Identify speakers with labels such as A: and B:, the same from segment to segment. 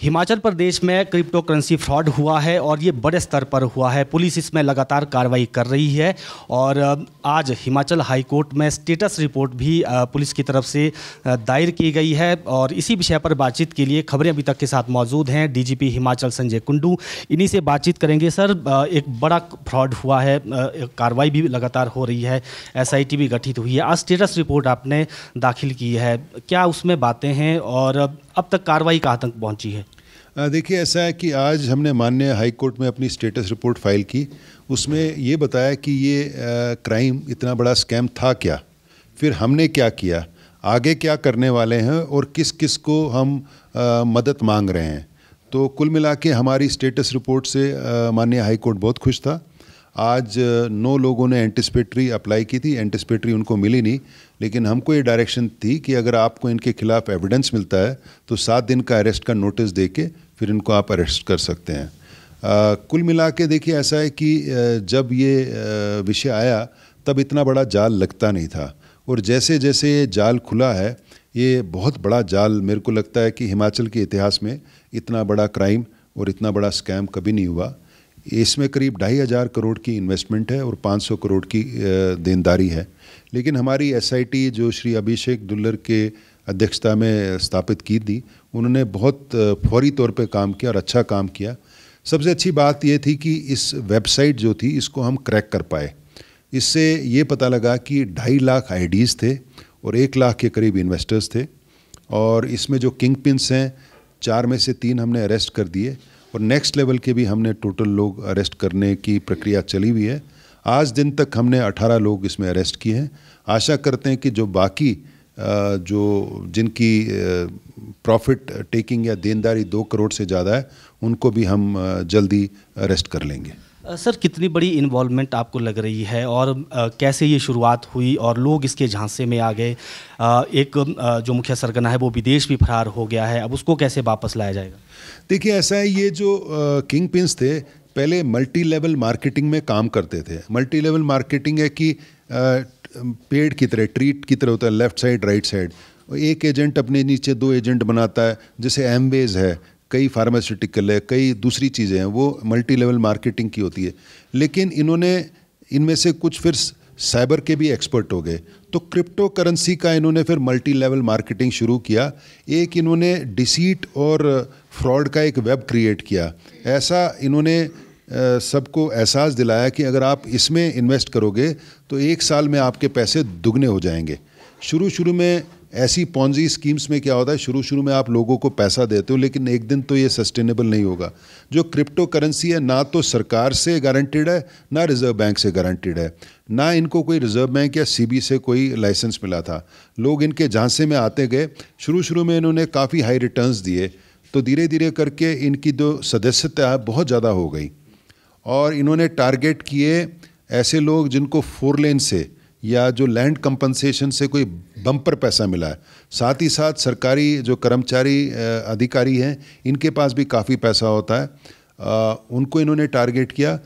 A: हिमाचल प्रदेश में crypto currency fraud हुआ है और ये बड़े स्तर पर हुआ है पुलिस इसमें लगातार कार्रवाई कर रही है और आज हिमाचल हाईकोर्ट में स्टेटस रिपोर्ट भी पुलिस की तरफ से दायर की गई है और इसी विषय पर बातचीत के लिए खबरें अभी तक के साथ मौजूद हैं डीजीपी हिमाचल संजय कुंडू इन्हीं से बातचीत करेंगे सर एक बड़ा फ्रॉड हुआ है कार्रवाई भी लगातार हो रही है एस भी गठित हुई है आज स्टेटस रिपोर्ट आपने दाखिल की है क्या उसमें बातें हैं और अब तक कार्रवाई का आतंक पहुंची है
B: देखिए ऐसा है कि आज हमने माननीय हाई कोर्ट में अपनी स्टेटस रिपोर्ट फाइल की उसमें ये बताया कि ये क्राइम इतना बड़ा स्कैम था क्या फिर हमने क्या किया आगे क्या करने वाले हैं और किस किस को हम आ, मदद मांग रहे हैं तो कुल मिला के हमारी स्टेटस रिपोर्ट से माननीय हाई कोर्ट बहुत खुश था आज नौ लोगों ने एंटिसपेटरी अप्लाई की थी एंटिसपेटरी उनको मिली नहीं लेकिन हमको ये डायरेक्शन थी कि अगर आपको इनके खिलाफ एविडेंस मिलता है तो सात दिन का अरेस्ट का नोटिस दे के फिर इनको आप अरेस्ट कर सकते हैं आ, कुल मिला के देखिए ऐसा है कि जब ये विषय आया तब इतना बड़ा जाल लगता नहीं था और जैसे जैसे ये जाल खुला है ये बहुत बड़ा जाल मेरे को लगता है कि हिमाचल के इतिहास में इतना बड़ा क्राइम और इतना बड़ा स्कैम कभी नहीं हुआ इसमें करीब ढाई हज़ार करोड़ की इन्वेस्टमेंट है और 500 करोड़ की देनदारी है लेकिन हमारी एसआईटी जो श्री अभिषेक दुल्लर के अध्यक्षता में स्थापित की थी उन्होंने बहुत फौरी तौर पे काम किया और अच्छा काम किया सबसे अच्छी बात यह थी कि इस वेबसाइट जो थी इसको हम क्रैक कर पाए इससे ये पता लगा कि ढाई लाख आईडीज़ थे और एक लाख के करीब इन्वेस्टर्स थे और इसमें जो किंग पिंस हैं चार में से तीन हमने अरेस्ट कर दिए और नेक्स्ट लेवल के भी हमने टोटल लोग अरेस्ट करने की प्रक्रिया चली हुई है आज दिन तक हमने 18 लोग इसमें अरेस्ट किए हैं आशा करते हैं कि जो बाकी जो जिनकी प्रॉफिट टेकिंग या देनदारी दो करोड़ से ज़्यादा है उनको भी हम जल्दी अरेस्ट कर लेंगे
A: सर कितनी बड़ी इन्वॉल्वमेंट आपको लग रही है और कैसे ये शुरुआत हुई और लोग इसके झांसे में आ गए एक जो मुखिया सरगना है वो विदेश भी फरार हो गया है अब उसको कैसे वापस लाया जाएगा
B: देखिए ऐसा है ये जो किंग पिंस थे पहले मल्टी लेवल मार्केटिंग में काम करते थे मल्टी लेवल मार्केटिंग है कि पेड़ की तरह ट्रीट की तरह होता है लेफ्ट साइड राइट साइड एक एजेंट अपने नीचे दो एजेंट बनाता है जैसे एमवेज है कई फार्मास्यूटिकल है कई दूसरी चीज़ें हैं वो मल्टी लेवल मार्केटिंग की होती है लेकिन इन्होंने इनमें से कुछ फिर साइबर के भी एक्सपर्ट हो गए तो क्रिप्टो करेंसी का इन्होंने फिर मल्टी लेवल मार्केटिंग शुरू किया एक इन्होंने डिसीट और फ्रॉड का एक वेब क्रिएट किया ऐसा इन्होंने सबको एहसास दिलाया कि अगर आप इसमें इन्वेस्ट करोगे तो एक साल में आपके पैसे दुगने हो जाएंगे शुरू शुरू में ऐसी पौजी स्कीम्स में क्या होता है शुरू शुरू में आप लोगों को पैसा देते हो लेकिन एक दिन तो ये सस्टेनेबल नहीं होगा जो क्रिप्टो करेंसी है ना तो सरकार से गारंटेड है ना रिजर्व बैंक से गारंटेड है ना इनको कोई रिजर्व बैंक या सी से कोई लाइसेंस मिला था लोग इनके झांसे में आते गए शुरू शुरू में इन्होंने काफ़ी हाई रिटर्न्स दिए तो धीरे धीरे करके इनकी जो सदस्यता है बहुत ज़्यादा हो गई और इन्होंने टारगेट किए ऐसे लोग जिनको फोर लेन से या जो लैंड कंपनसेशन से कोई बम्पर पैसा मिला है साथ ही साथ सरकारी जो कर्मचारी अधिकारी हैं इनके पास भी काफ़ी पैसा होता है आ, उनको इन्होंने टारगेट किया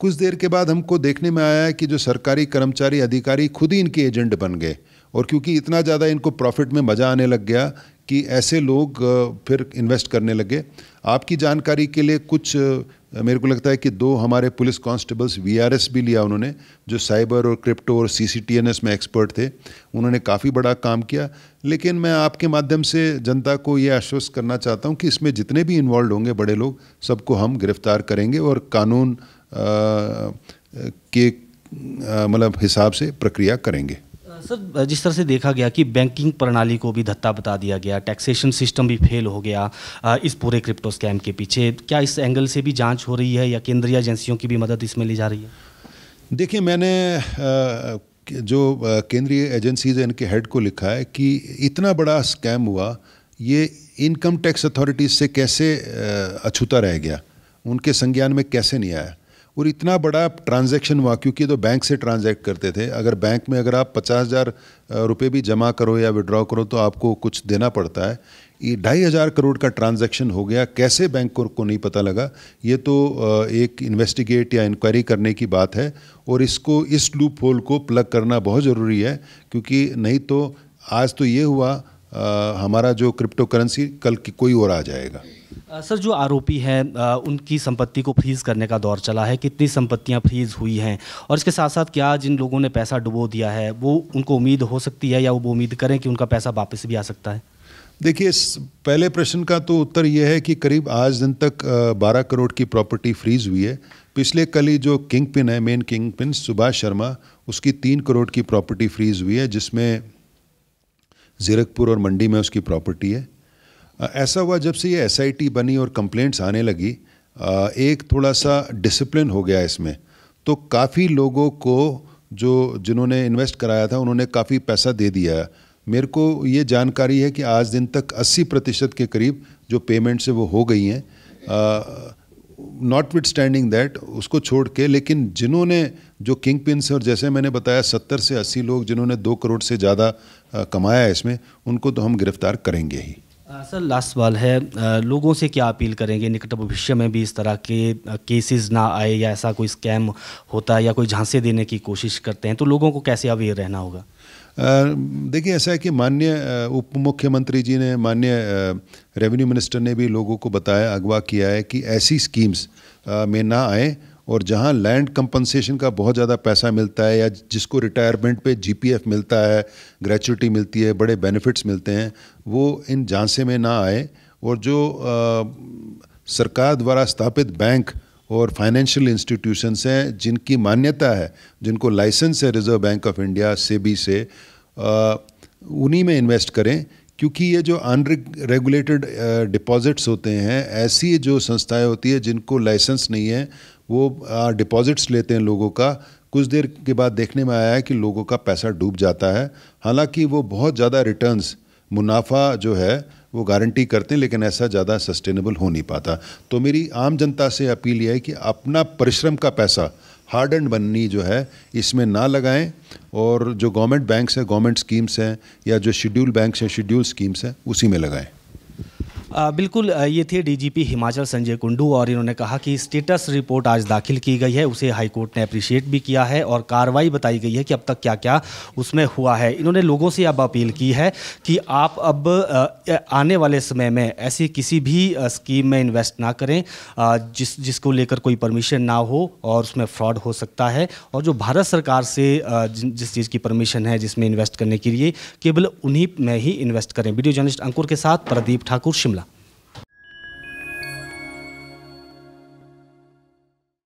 B: कुछ देर के बाद हमको देखने में आया है कि जो सरकारी कर्मचारी अधिकारी खुद ही इनके एजेंट बन गए और क्योंकि इतना ज़्यादा इनको प्रॉफिट में मज़ा आने लग गया कि ऐसे लोग फिर इन्वेस्ट करने लगे आपकी जानकारी के लिए कुछ मेरे को लगता है कि दो हमारे पुलिस कांस्टेबल्स वीआरएस भी लिया उन्होंने जो साइबर और क्रिप्टो और सीसीटीएनएस में एक्सपर्ट थे उन्होंने काफ़ी बड़ा काम किया लेकिन मैं आपके माध्यम से जनता को ये आश्वस्त करना चाहता हूँ कि इसमें जितने भी इन्वॉल्व होंगे बड़े लोग सबको हम गिरफ्तार करेंगे और कानून आ, के मतलब हिसाब से प्रक्रिया करेंगे
A: सर जिस तरह से देखा गया कि बैंकिंग प्रणाली को भी धत्ता बता दिया गया टैक्सेशन सिस्टम भी फेल हो गया इस पूरे क्रिप्टो स्कैम के पीछे क्या इस एंगल से भी जांच हो रही है या केंद्रीय एजेंसियों की भी मदद इसमें ली जा रही है
B: देखिए मैंने जो केंद्रीय एजेंसीज इनके हेड को लिखा है कि इतना बड़ा स्कैम हुआ ये इनकम टैक्स अथॉरिटीज़ से कैसे अछूता रह गया उनके संज्ञान में कैसे नहीं आया और इतना बड़ा ट्रांजैक्शन हुआ क्योंकि तो बैंक से ट्रांजैक्ट करते थे अगर बैंक में अगर आप पचास हज़ार रुपये भी जमा करो या विड्रॉ करो तो आपको कुछ देना पड़ता है ये ढाई हज़ार करोड़ का ट्रांजैक्शन हो गया कैसे बैंक को नहीं पता लगा ये तो एक इन्वेस्टिगेट या इंक्वायरी करने की बात है और इसको इस लूप होल को प्लग करना बहुत ज़रूरी है क्योंकि नहीं तो आज तो ये हुआ आ, हमारा जो क्रिप्टो करेंसी कल की कोई और आ जाएगा
A: सर जो आरोपी हैं उनकी संपत्ति को फ्रीज करने का दौर चला है कितनी संपत्तियां फ्रीज हुई हैं और इसके साथ साथ क्या जिन लोगों ने पैसा डुबो दिया है वो उनको उम्मीद हो सकती है या वो उम्मीद करें कि उनका पैसा वापस भी आ सकता है
B: देखिए पहले प्रश्न का तो उत्तर यह है कि करीब आज दिन तक 12 करोड़ की प्रॉपर्टी फ्रीज हुई है पिछले कल ही जो किंग पिन है main king pin Subhash Sharma उसकी तीन करोड़ की प्रॉपर्टी फ्रीज हुई है जिसमें जीरकपुर और मंडी में उसकी प्रॉपर्टी है ऐसा हुआ जब से ये एस बनी और कंप्लेंट्स आने लगी एक थोड़ा सा डिसिप्लिन हो गया इसमें तो काफ़ी लोगों को जो जिन्होंने इन्वेस्ट कराया था उन्होंने काफ़ी पैसा दे दिया मेरे को ये जानकारी है कि आज दिन तक 80 प्रतिशत के करीब जो पेमेंट्स से वो हो गई हैं नॉट विथ स्टैंडिंग दैट उसको छोड़ के लेकिन जिन्होंने जो किंग पिन से और जैसे मैंने बताया सत्तर से अस्सी लोग जिन्होंने दो करोड़ से ज़्यादा कमाया है इसमें उनको तो हम गिरफ्तार करेंगे ही
A: सर लास्ट सवाल है लोगों से क्या अपील करेंगे निकट भविष्य में भी इस तरह के केसेस ना आए या ऐसा कोई स्कैम होता है
B: या कोई झांसे देने की कोशिश करते हैं तो लोगों को कैसे अवेयर रहना होगा देखिए ऐसा है कि मान्य उप मुख्यमंत्री जी ने मान्य रेवेन्यू मिनिस्टर ने भी लोगों को बताया अगवा किया है कि ऐसी स्कीम्स में ना आए और जहाँ लैंड कंपनसेशन का बहुत ज़्यादा पैसा मिलता है या जिसको रिटायरमेंट पे जीपीएफ मिलता है ग्रेचुटी मिलती है बड़े बेनिफिट्स मिलते हैं वो इन झांसे में ना आए और जो आ, सरकार द्वारा स्थापित बैंक और फाइनेंशियल इंस्टीट्यूशंस हैं जिनकी मान्यता है जिनको लाइसेंस है reserve bank of India SEBI से, से उन्हीं में इन्वेस्ट करें क्योंकि ये जो अनरेगुलेटेड डिपॉजिट्स होते हैं ऐसी जो संस्थाएं होती है जिनको लाइसेंस नहीं है वो डिपॉजिट्स लेते हैं लोगों का कुछ देर के बाद देखने में आया है कि लोगों का पैसा डूब जाता है हालांकि वो बहुत ज़्यादा रिटर्न्स मुनाफा जो है वो गारंटी करते हैं लेकिन ऐसा ज़्यादा सस्टेनेबल हो नहीं पाता तो मेरी आम जनता से अपील यह है कि अपना परिश्रम का पैसा हार्ड एंड बननी जो है इसमें ना लगाएं और जो गवर्नमेंट बैंक्स हैं गवर्नमेंट स्कीम्स हैं या जो शेड्यूल बैंक्स हैं शेड्यूल स्कीम्स हैं उसी में लगाएं
A: आ, बिल्कुल ये थे डीजीपी हिमाचल संजय कुंडू और इन्होंने कहा कि स्टेटस रिपोर्ट आज दाखिल की गई है उसे हाईकोर्ट ने अप्रिशिएट भी किया है और कार्रवाई बताई गई है कि अब तक क्या क्या उसमें हुआ है इन्होंने लोगों से अब अपील की है कि आप अब आने वाले समय में ऐसी किसी भी स्कीम में इन्वेस्ट ना करें जिस जिसको लेकर कोई परमिशन ना हो और उसमें फ्रॉड हो सकता है और जो भारत सरकार से जिस चीज़ की परमिशन है जिसमें इन्वेस्ट करने के लिए केवल उन्हीं में ही इन्वेस्ट करें वीडियो जर्नलिस्ट अंकुर के साथ प्रदीप ठाकुर शिमला